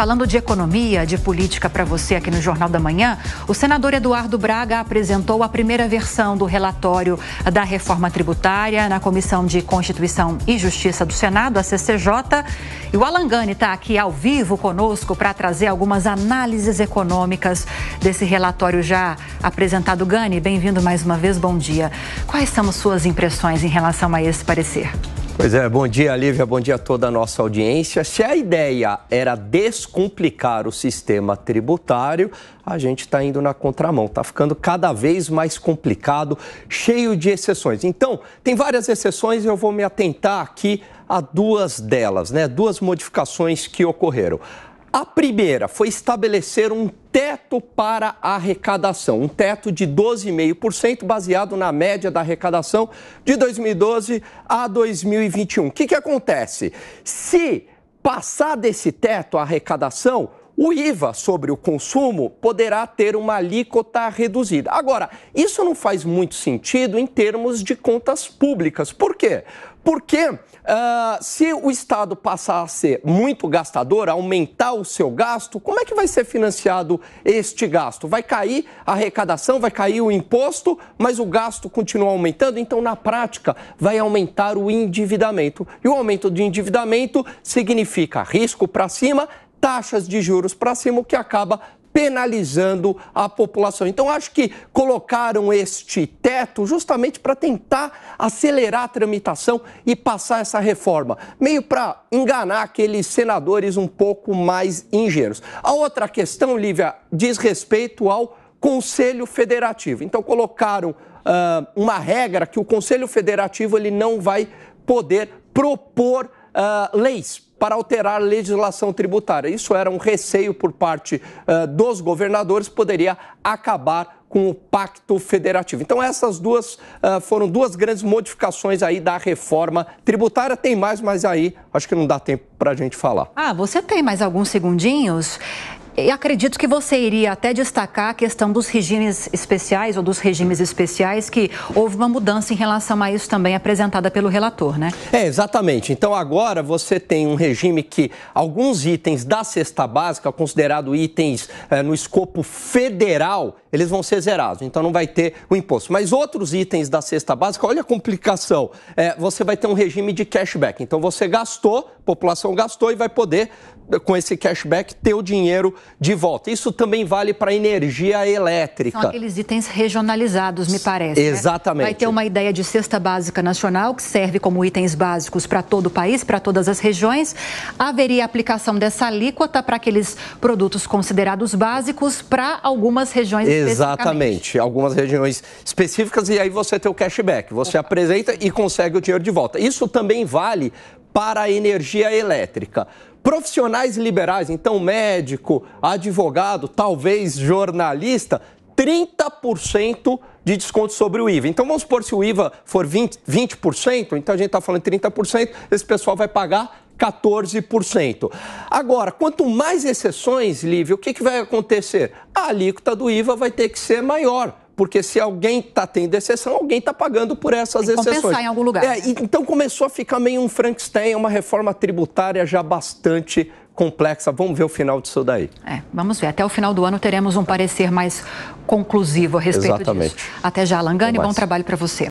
Falando de economia, de política para você aqui no Jornal da Manhã, o senador Eduardo Braga apresentou a primeira versão do relatório da reforma tributária na Comissão de Constituição e Justiça do Senado, a CCJ. E o Alangani está aqui ao vivo conosco para trazer algumas análises econômicas desse relatório já apresentado. Gani, bem-vindo mais uma vez, bom dia. Quais são suas impressões em relação a esse parecer? Pois é, bom dia, Lívia, bom dia a toda a nossa audiência. Se a ideia era descomplicar o sistema tributário, a gente está indo na contramão, está ficando cada vez mais complicado, cheio de exceções. Então, tem várias exceções e eu vou me atentar aqui a duas delas, né? Duas modificações que ocorreram. A primeira foi estabelecer um teto para arrecadação, um teto de 12,5% baseado na média da arrecadação de 2012 a 2021. O que, que acontece? Se passar desse teto a arrecadação, o IVA sobre o consumo poderá ter uma alíquota reduzida. Agora, isso não faz muito sentido em termos de contas públicas. Por quê? Porque uh, se o Estado passar a ser muito gastador, aumentar o seu gasto, como é que vai ser financiado este gasto? Vai cair a arrecadação, vai cair o imposto, mas o gasto continua aumentando, então na prática vai aumentar o endividamento. E o aumento do endividamento significa risco para cima, taxas de juros para cima, o que acaba penalizando a população. Então, acho que colocaram este teto justamente para tentar acelerar a tramitação e passar essa reforma, meio para enganar aqueles senadores um pouco mais ingênuos. A outra questão, Lívia, diz respeito ao Conselho Federativo. Então, colocaram uh, uma regra que o Conselho Federativo ele não vai poder propor uh, leis para alterar a legislação tributária. Isso era um receio por parte uh, dos governadores, poderia acabar com o Pacto Federativo. Então, essas duas uh, foram duas grandes modificações aí da reforma tributária. Tem mais, mas aí acho que não dá tempo para a gente falar. Ah, você tem mais alguns segundinhos? E acredito que você iria até destacar a questão dos regimes especiais ou dos regimes especiais, que houve uma mudança em relação a isso também apresentada pelo relator, né? É, exatamente. Então agora você tem um regime que alguns itens da cesta básica, considerado itens é, no escopo federal, eles vão ser zerados. Então não vai ter o imposto. Mas outros itens da cesta básica, olha a complicação. É, você vai ter um regime de cashback. Então você gastou, a população gastou e vai poder, com esse cashback, ter o dinheiro de volta. Isso também vale para energia elétrica. São aqueles itens regionalizados, me parece. Né? Exatamente. Né? Vai ter uma ideia de cesta básica nacional, que serve como itens básicos para todo o país, para todas as regiões. Haveria aplicação dessa alíquota para aqueles produtos considerados básicos para algumas regiões Exatamente. Algumas regiões específicas e aí você tem o cashback. Você Opa. apresenta e consegue o dinheiro de volta. Isso também vale para a energia elétrica. Profissionais liberais, então médico, advogado, talvez jornalista, 30% de desconto sobre o IVA. Então vamos supor se o IVA for 20%, 20% então a gente está falando 30%, esse pessoal vai pagar 14%. Agora, quanto mais exceções, Lívia, o que, que vai acontecer? A alíquota do IVA vai ter que ser maior, porque se alguém está tendo exceção, alguém está pagando por essas Tem exceções. Compensar em algum lugar. É, né? então começou a ficar meio um Frankenstein, uma reforma tributária já bastante complexa. Vamos ver o final disso daí. É, vamos ver. Até o final do ano teremos um parecer mais conclusivo a respeito Exatamente. disso. Até já, Langani. Bom trabalho para você.